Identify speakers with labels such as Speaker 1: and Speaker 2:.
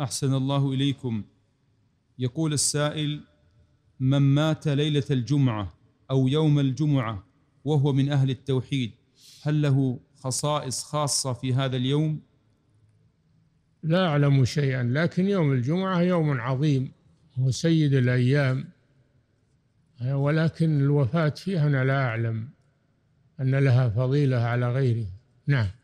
Speaker 1: احسن الله اليكم يقول السائل من مات ليله الجمعه او يوم الجمعه وهو من اهل التوحيد هل له خصائص خاصه في هذا اليوم لا اعلم
Speaker 2: شيئا لكن يوم الجمعه يوم عظيم هو سيد الايام ولكن الوفاه فيها انا لا اعلم ان لها فضيله
Speaker 3: على غيره
Speaker 4: نعم